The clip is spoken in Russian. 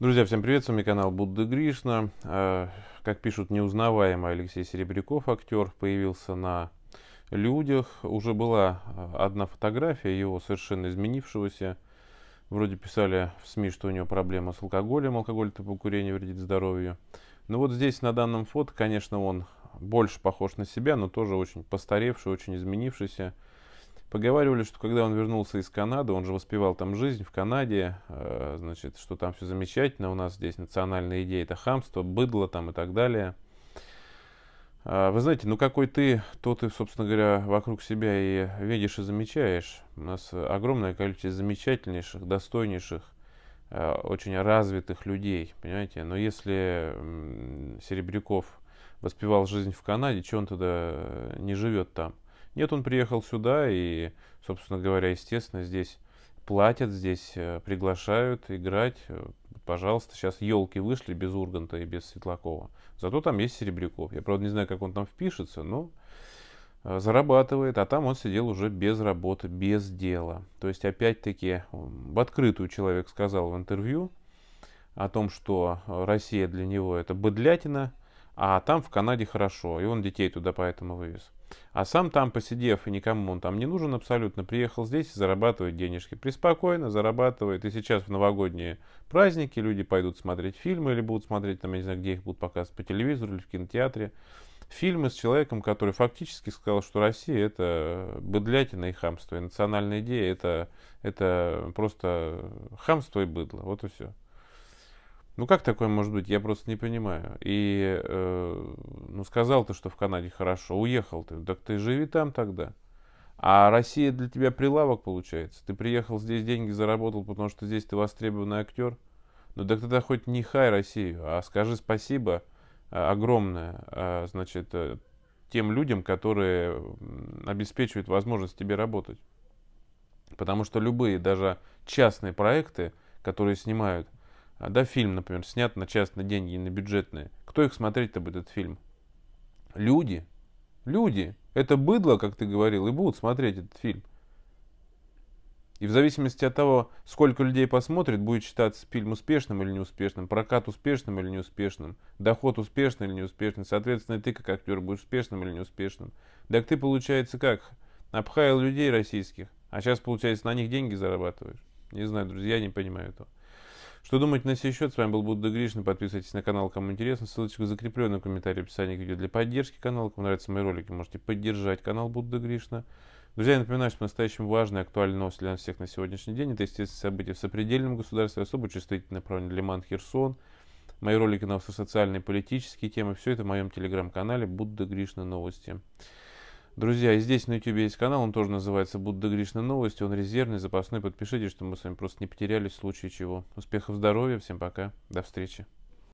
Друзья, всем привет, с вами канал Будда Гришна. Э, как пишут, неузнаваемый Алексей Серебряков, актер, появился на людях. Уже была э, одна фотография его совершенно изменившегося. Вроде писали в СМИ, что у него проблема с алкоголем, алкоголь по курению вредит здоровью. Но вот здесь на данном фото, конечно, он больше похож на себя, но тоже очень постаревший, очень изменившийся. Поговаривали, что когда он вернулся из Канады, он же воспевал там жизнь в Канаде, э, значит, что там все замечательно, у нас здесь национальная идея это хамство, быдло там и так далее. Э, вы знаете, ну какой ты, то ты, собственно говоря, вокруг себя и видишь и замечаешь. У нас огромное количество замечательнейших, достойнейших, э, очень развитых людей, понимаете. Но если Серебряков воспевал жизнь в Канаде, что он тогда э, не живет там? Нет, он приехал сюда и, собственно говоря, естественно, здесь платят, здесь э, приглашают играть. Э, пожалуйста, сейчас елки вышли без Урганта и без Светлакова. Зато там есть Серебряков. Я, правда, не знаю, как он там впишется, но э, зарабатывает, а там он сидел уже без работы, без дела. То есть, опять-таки, в открытую человек сказал в интервью о том, что Россия для него это быдлятина, а там в Канаде хорошо, и он детей туда поэтому вывез. А сам там посидев, и никому он там не нужен абсолютно, приехал здесь и зарабатывает денежки. Преспокойно зарабатывает. И сейчас в новогодние праздники люди пойдут смотреть фильмы или будут смотреть, там, я не знаю, где их будут показывать, по телевизору или в кинотеатре. Фильмы с человеком, который фактически сказал, что Россия это быдлятина и хамство. И национальная идея это, это просто хамство и быдло. Вот и все. Ну как такое может быть? Я просто не понимаю. И э, ну сказал ты, что в Канаде хорошо, уехал ты, так ты живи там тогда. А Россия для тебя прилавок получается. Ты приехал здесь, деньги заработал, потому что здесь ты востребованный актер. Ну так тогда хоть не хай Россию, а скажи спасибо э, огромное, э, значит, э, тем людям, которые обеспечивают возможность тебе работать. Потому что любые, даже частные проекты, которые снимают – а Да, фильм, например, снят на частные деньги, на бюджетные. Кто их смотреть-то будет, этот фильм? Люди. Люди. Это быдло, как ты говорил, и будут смотреть этот фильм. И в зависимости от того, сколько людей посмотрит, будет считаться фильм успешным или неуспешным, прокат успешным или неуспешным, доход успешный или неуспешный, соответственно, и ты как актер будешь успешным или неуспешным. Так ты, получается, как? Обхаял людей российских, а сейчас, получается, на них деньги зарабатываешь. Не знаю, друзья, не понимаю этого. Что думаете на сей счет? С вами был Будда Гришна. Подписывайтесь на канал, кому интересно. Ссылочка закреплена в комментарии, в описании к видео. Для поддержки канала, кому нравятся мои ролики, можете поддержать канал Будда Гришна. Друзья, я напоминаю, что по-настоящему важная и актуальная новость для нас всех на сегодняшний день. Это, естественно, события в сопредельном государстве, особо чувствительное направление Лиман Херсон. Мои ролики на социальные и политические темы. Все это в моем телеграм-канале Будда Гришна Новости. Друзья, и здесь на YouTube есть канал, он тоже называется «Будда Гришна Новости», он резервный, запасной, подпишитесь, чтобы мы с вами просто не потерялись в случае чего. Успехов, здоровья, всем пока, до встречи.